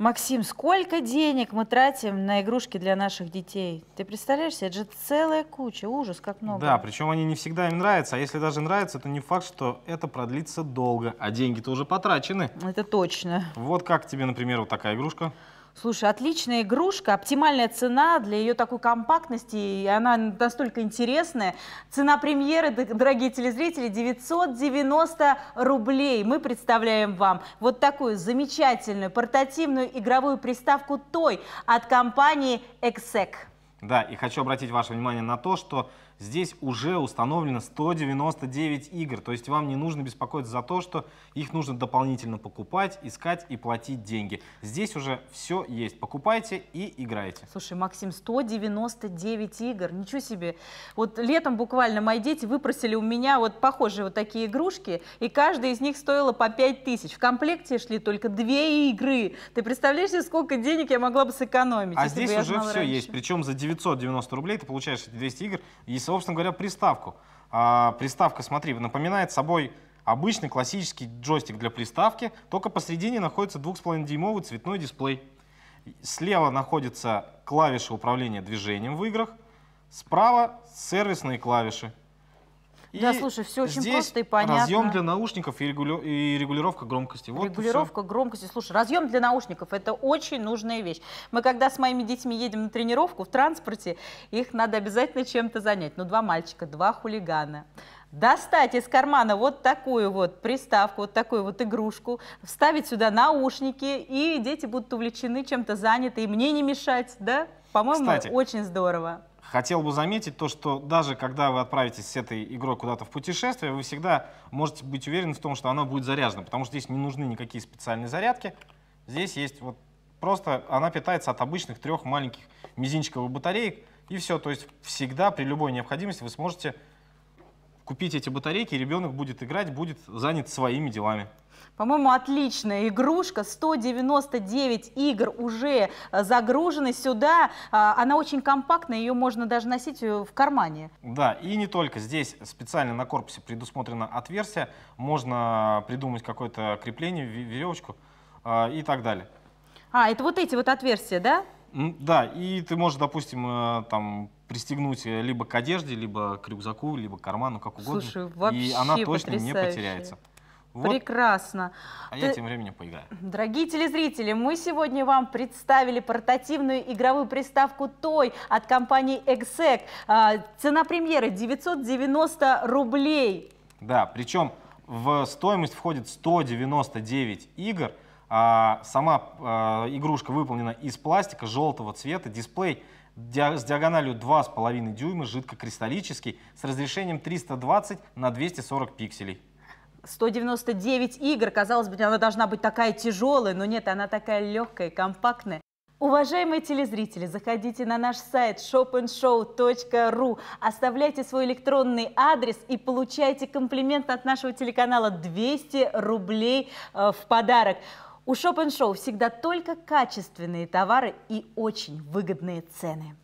Максим, сколько денег мы тратим на игрушки для наших детей? Ты представляешь это же целая куча, ужас, как много. Да, причем они не всегда им нравятся, а если даже нравится, то не факт, что это продлится долго, а деньги-то уже потрачены. Это точно. Вот как тебе, например, вот такая игрушка? Слушай, отличная игрушка, оптимальная цена для ее такой компактности, и она настолько интересная. Цена премьеры, дорогие телезрители, 990 рублей. Мы представляем вам вот такую замечательную портативную игровую приставку «Той» от компании «Эксек». Да, и хочу обратить ваше внимание на то, что здесь уже установлено 199 игр, то есть вам не нужно беспокоиться за то, что их нужно дополнительно покупать, искать и платить деньги. Здесь уже все есть, покупайте и играйте. Слушай, Максим, 199 игр, ничего себе. Вот летом буквально мои дети выпросили у меня вот похожие вот такие игрушки, и каждая из них стоила по 5 тысяч. В комплекте шли только две игры. Ты представляешь, сколько денег я могла бы сэкономить? А здесь уже все раньше? есть, причем за 90 990 рублей, ты получаешь эти 200 игр и, собственно говоря, приставку. А, приставка, смотри, напоминает собой обычный классический джойстик для приставки, только посередине находится 2,5-дюймовый цветной дисплей. Слева находятся клавиши управления движением в играх, справа сервисные клавиши. Да, и слушай, все очень просто и понятно. разъем для наушников и, регули... и регулировка громкости. Вот регулировка громкости. Слушай, разъем для наушников – это очень нужная вещь. Мы когда с моими детьми едем на тренировку в транспорте, их надо обязательно чем-то занять. Ну, два мальчика, два хулигана достать из кармана вот такую вот приставку, вот такую вот игрушку, вставить сюда наушники, и дети будут увлечены чем-то заняты, и мне не мешать, да? По-моему, очень здорово. Хотел бы заметить то, что даже когда вы отправитесь с этой игрой куда-то в путешествие, вы всегда можете быть уверены в том, что она будет заряжена, потому что здесь не нужны никакие специальные зарядки. Здесь есть вот просто она питается от обычных трех маленьких мизинчиковых батареек, и все. То есть всегда при любой необходимости вы сможете купить эти батарейки, ребенок будет играть, будет занят своими делами. По-моему, отличная игрушка. 199 игр уже э, загружены сюда. А, она очень компактная, ее можно даже носить э, в кармане. Да, и не только. Здесь специально на корпусе предусмотрено отверстие. Можно придумать какое-то крепление, веревочку а, и так далее. А, это вот эти вот отверстия, да? Да, и ты можешь, допустим, э, там пристегнуть э, либо к одежде, либо к рюкзаку, либо к карману, как угодно. Слушай, вообще И она точно не потеряется. Вот. Прекрасно. А Ты... я тем временем поиграю. Дорогие телезрители, мы сегодня вам представили портативную игровую приставку Той от компании Exec. А, цена премьеры 990 рублей. Да, причем в стоимость входит 199 игр – а сама э, игрушка выполнена из пластика желтого цвета, дисплей с диагональю 2,5 дюйма, жидкокристаллический, с разрешением 320 на 240 пикселей. 199 игр, казалось бы, она должна быть такая тяжелая, но нет, она такая легкая, компактная. Уважаемые телезрители, заходите на наш сайт shopandshow.ru, оставляйте свой электронный адрес и получайте комплимент от нашего телеканала 200 рублей э, в подарок. У Шоп Шоу всегда только качественные товары и очень выгодные цены.